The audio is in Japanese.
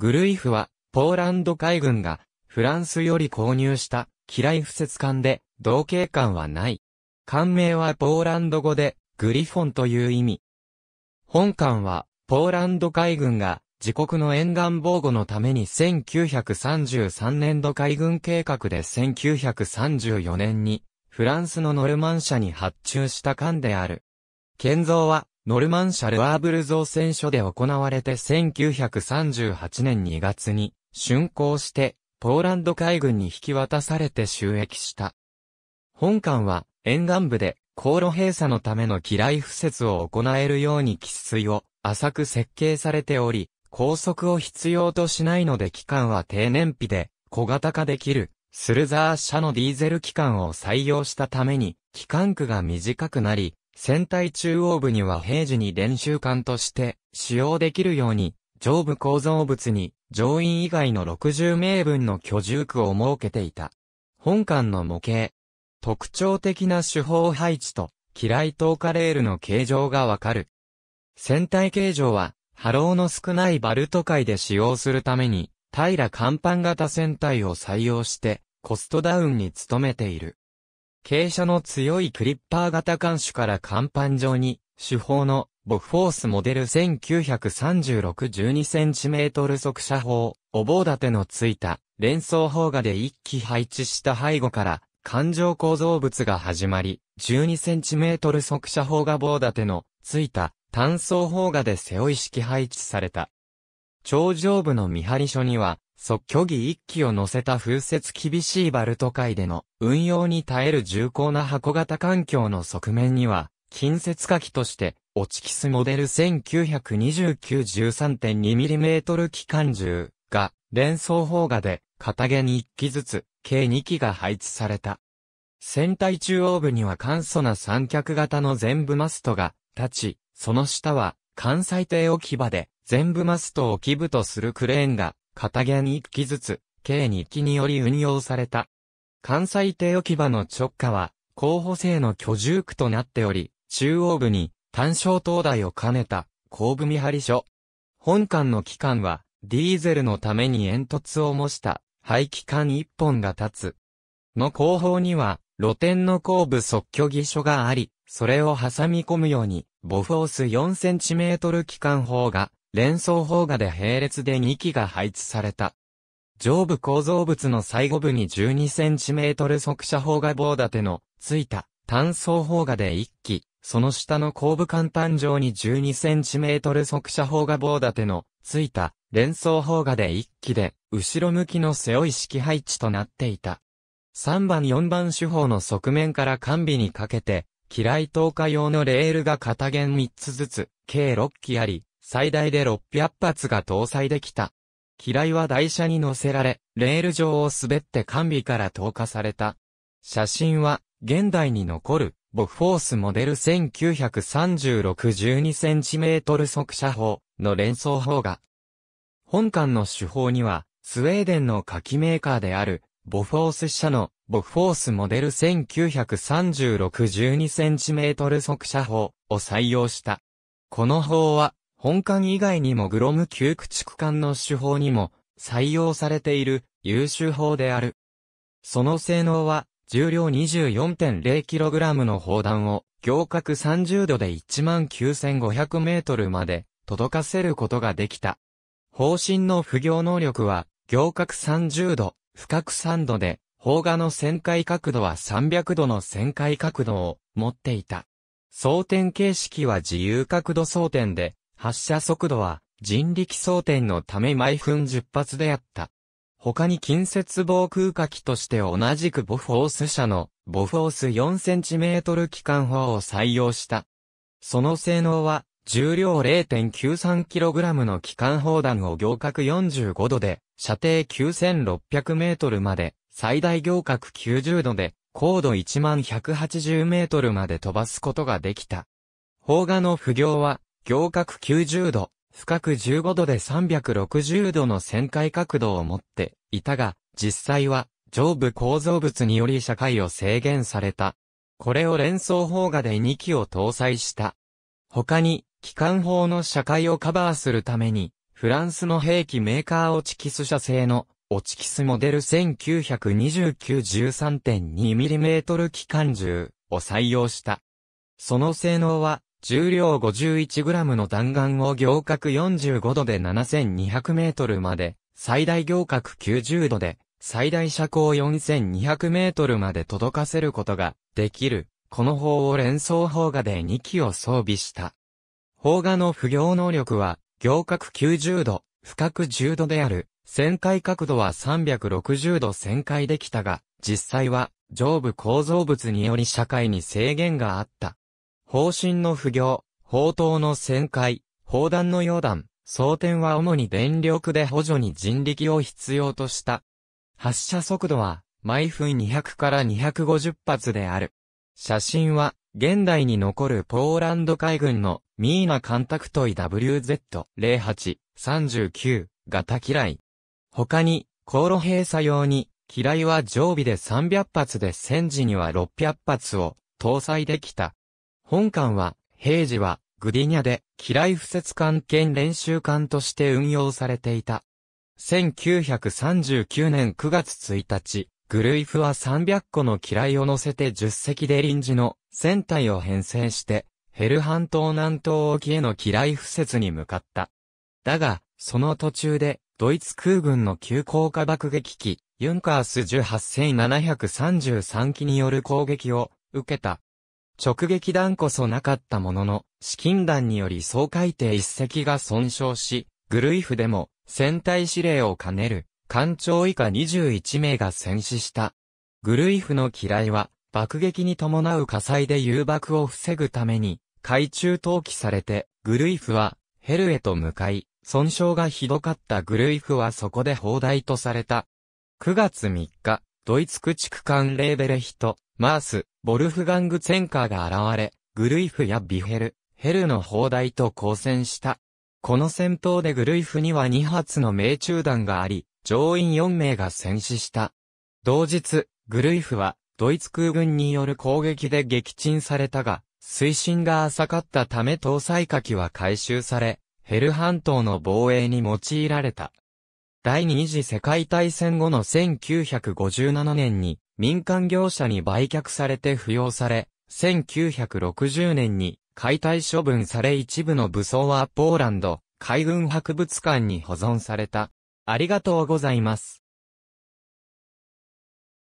グルイフは、ポーランド海軍が、フランスより購入した、機雷不設艦で、同型艦はない。艦名はポーランド語で、グリフォンという意味。本艦は、ポーランド海軍が、自国の沿岸防護のために1933年度海軍計画で1934年に、フランスのノルマン社に発注した艦である。建造は、ノルマンシャルアーブル造船所で行われて1938年2月に竣工して、ポーランド海軍に引き渡されて収益した。本館は沿岸部で航路閉鎖のための機雷敷設を行えるように喫水を浅く設計されており、高速を必要としないので機関は低燃費で小型化できるスルザー社のディーゼル機関を採用したために機関区が短くなり、船体中央部には平時に練習艦として使用できるように、上部構造物に乗員以外の60名分の居住区を設けていた。本館の模型。特徴的な手法配置と、機雷投下レールの形状がわかる。船体形状は、波浪の少ないバルト海で使用するために、平甲板型船体を採用して、コストダウンに努めている。傾斜の強いクリッパー型艦首から甲板上に、主砲のボフォースモデル 1936-12cm 速射砲、お棒立てのついた連装砲画で一機配置した背後から環状構造物が始まり、12cm 速射砲画棒立てのついた単装砲画で背負い式配置された。頂上部の見張り所には即虚偽一機を乗せた風雪厳しいバルト海での運用に耐える重厚な箱型環境の側面には、近接火器として、オチキスモデル 1929-13.2mm 機関銃が連装砲画で片毛に1機ずつ計2機が配置された。船体中央部には簡素な三脚型の全部マストが立ち、その下は関西艇置き場で全部マストを基部とするクレーンが片弦一機ずつ、計二機により運用された。関西帝置き場の直下は、候補生の居住区となっており、中央部に単焦灯台を兼ねた、後部見張り所。本館の機関は、ディーゼルのために煙突を模した、排気管一本が立つ。の後方には、露天の後部即居儀所があり、それを挟み込むように、ボフォース4センチメートル機関砲が連想砲画で並列で2機が配置された。上部構造物の最後部に 12cm 速射砲が棒立てのついた単層砲画で1機、その下の後部簡単上に 12cm 速射砲が棒立てのついた連想砲画で1機で、後ろ向きの背負い式配置となっていた。3番4番手法の側面から完備にかけて、機雷投下用のレールが片弦3つずつ、計6機あり、最大で600発が搭載できた。機雷は台車に乗せられ、レール上を滑って完備から投下された。写真は、現代に残る、ボフォースモデル 1936-12cm 速射砲の連想砲が。本館の手法には、スウェーデンの火器メーカーである、ボフォース社の、ボフォースモデル 1936-12cm 速射砲を採用した。この砲は、本館以外にもグロム旧駆逐艦の手法にも採用されている優秀法である。その性能は重量 24.0kg の砲弾を行角30度で1 9 5 0 0ルまで届かせることができた。方針の不行能力は行角30度、深く3度で、砲画の旋回角度は300度の旋回角度を持っていた。装填形式は自由角度装填で、発射速度は人力装填のため毎分10発であった。他に近接防空火器として同じくボフォース社のボフォース 4cm 機関砲を採用した。その性能は重量 0.93kg の機関砲弾を行角45度で射程9600メートルまで最大行角90度で高度1180メートルまで飛ばすことができた。砲画の不行は行角90度、深く15度で360度の旋回角度を持っていたが、実際は上部構造物により社会を制限された。これを連想砲画で2機を搭載した。他に、機関砲の社会をカバーするために、フランスの兵器メーカーオチキス社製の、オチキスモデル 1929-13.2mm 機関銃を採用した。その性能は、重量 51g の弾丸を行角45度で7200メートルまで、最大行角90度で、最大車高4200メートルまで届かせることができる。この砲を連装砲画で2機を装備した。砲画の不行能力は、行角90度、深く10度である。旋回角度は360度旋回できたが、実際は、上部構造物により社会に制限があった。方針の不行、砲塔の旋回、砲弾の溶弾、装填は主に電力で補助に人力を必要とした。発射速度は毎分200から250発である。写真は現代に残るポーランド海軍のミーナ艦タクトイ WZ08-39 型機雷。他に航路閉鎖用に機雷は常備で300発で戦時には600発を搭載できた。本館は、平時は、グディニャで、機雷不設艦兼練習艦として運用されていた。1939年9月1日、グルイフは300個の機雷を乗せて10隻で臨時の船体を編成して、ヘル半島南東沖への機雷不設に向かった。だが、その途中で、ドイツ空軍の急降下爆撃機、ユンカース18733機による攻撃を受けた直撃弾こそなかったものの、資金弾により総海底一隻が損傷し、グルイフでも、戦隊指令を兼ねる、艦長以下21名が戦死した。グルイフの機雷は、爆撃に伴う火災で誘爆を防ぐために、海中投棄されて、グルイフは、ヘルへと向かい、損傷がひどかったグルイフはそこで砲台とされた。9月3日、ドイツ駆逐艦レーベレヒト、マース、ボルフガング・ツェンカーが現れ、グルイフやビヘル、ヘルの砲台と交戦した。この戦闘でグルイフには2発の命中弾があり、乗員4名が戦死した。同日、グルイフは、ドイツ空軍による攻撃で撃沈されたが、水深が浅かったため搭載火器は回収され、ヘル半島の防衛に用いられた。第二次世界大戦後の1957年に民間業者に売却されて扶養され、1960年に解体処分され一部の武装はポーランド海軍博物館に保存された。ありがとうございます。